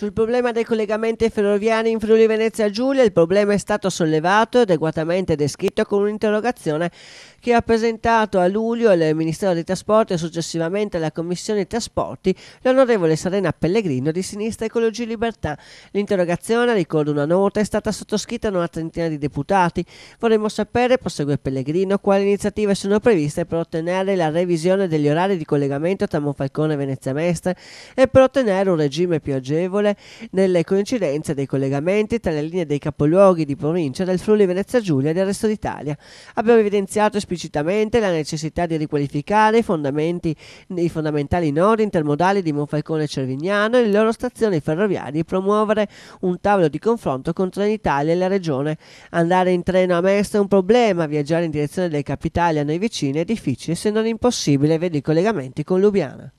Sul problema dei collegamenti ferroviari in Friuli Venezia Giulia, il problema è stato sollevato e adeguatamente descritto con un'interrogazione che ha presentato a luglio al Ministero dei Trasporti e successivamente alla Commissione Trasporti l'onorevole Serena Pellegrino di Sinistra Ecologia e Libertà. L'interrogazione, ricordo una nota, è stata sottoscritta da una trentina di deputati. Vorremmo sapere, prosegue Pellegrino, quali iniziative sono previste per ottenere la revisione degli orari di collegamento tra Monfalcone e Venezia Mestre e per ottenere un regime più agevole maggiore nelle coincidenze dei collegamenti tra le linee dei capoluoghi di provincia del Friuli Venezia Giulia e del resto d'Italia. Abbiamo evidenziato esplicitamente la necessità di riqualificare i, i fondamentali nodi intermodali di Monfalcone e Cervignano e le loro stazioni ferroviarie e promuovere un tavolo di confronto con Trenitalia e la regione. Andare in treno a Mesto è un problema, viaggiare in direzione delle capitali a noi vicini è difficile se non impossibile, vedi i collegamenti con Lubiana.